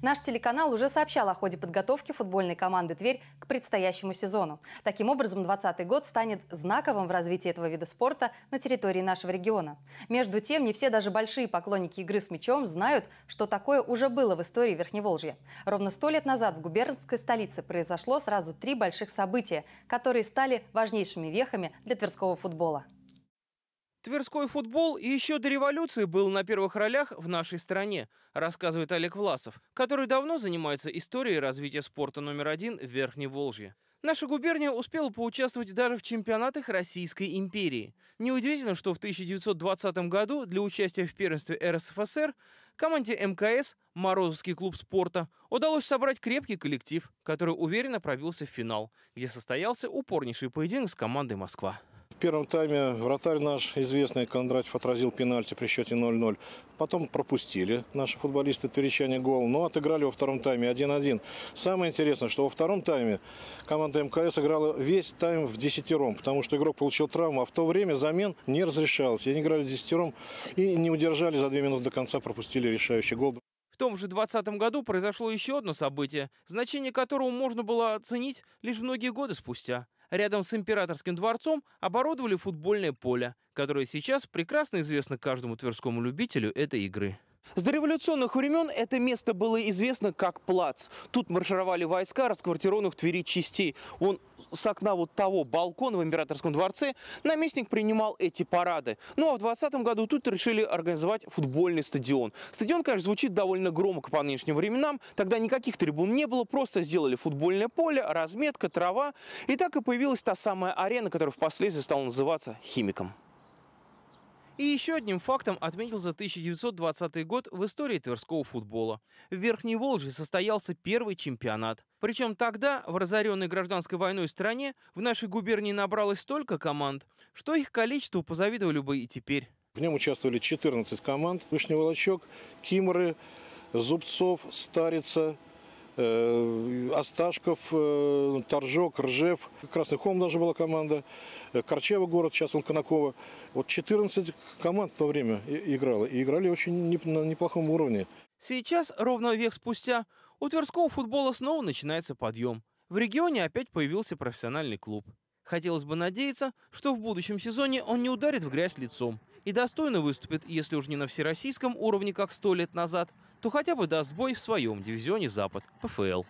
Наш телеканал уже сообщал о ходе подготовки футбольной команды «Тверь» к предстоящему сезону. Таким образом, 2020 год станет знаковым в развитии этого вида спорта на территории нашего региона. Между тем, не все даже большие поклонники игры с мячом знают, что такое уже было в истории Верхневолжья. Ровно сто лет назад в губернской столице произошло сразу три больших события, которые стали важнейшими вехами для тверского футбола. Тверской футбол еще до революции был на первых ролях в нашей стране, рассказывает Олег Власов, который давно занимается историей развития спорта номер один в Верхней Волжье. Наша губерния успела поучаствовать даже в чемпионатах Российской империи. Неудивительно, что в 1920 году для участия в первенстве РСФСР команде МКС «Морозовский клуб спорта» удалось собрать крепкий коллектив, который уверенно пробился в финал, где состоялся упорнейший поединок с командой «Москва». В первом тайме вратарь наш, известный Кондратьев, отразил пенальти при счете 0-0. Потом пропустили наши футболисты тверичане гол, но отыграли во втором тайме 1-1. Самое интересное, что во втором тайме команда МКС играла весь тайм в десятером, потому что игрок получил травму, а в то время замен не разрешалось. И они играли десятером и не удержали за две минуты до конца, пропустили решающий гол. В том же 2020 году произошло еще одно событие, значение которого можно было оценить лишь многие годы спустя рядом с императорским дворцом оборудовали футбольное поле, которое сейчас прекрасно известно каждому тверскому любителю этой игры. С дореволюционных времен это место было известно как плац. Тут маршировали войска расквартированных в Твери частей. Вон с окна вот того балкона в Императорском дворце наместник принимал эти парады. Ну а в 20 году тут решили организовать футбольный стадион. Стадион, конечно, звучит довольно громко по нынешним временам. Тогда никаких трибун не было, просто сделали футбольное поле, разметка, трава. И так и появилась та самая арена, которая впоследствии стала называться «Химиком». И еще одним фактом отметился 1920 год в истории тверского футбола. В Верхней Волжье состоялся первый чемпионат. Причем тогда, в разоренной гражданской войной стране, в нашей губернии набралось столько команд, что их количеству позавидовали бы и теперь. В нем участвовали 14 команд. Вышний Волочок, Кимры, Зубцов, Старица, Э, Осташков, э, Торжок, Ржев, Красный Холм даже была команда, э, Корчево город, сейчас он Конаково. Вот 14 команд в то время играло, и играли очень на неплохом уровне. Сейчас, ровно век спустя, у Тверского футбола снова начинается подъем. В регионе опять появился профессиональный клуб. Хотелось бы надеяться, что в будущем сезоне он не ударит в грязь лицом и достойно выступит, если уж не на всероссийском уровне, как сто лет назад, то хотя бы даст бой в своем дивизионе «Запад» ПФЛ.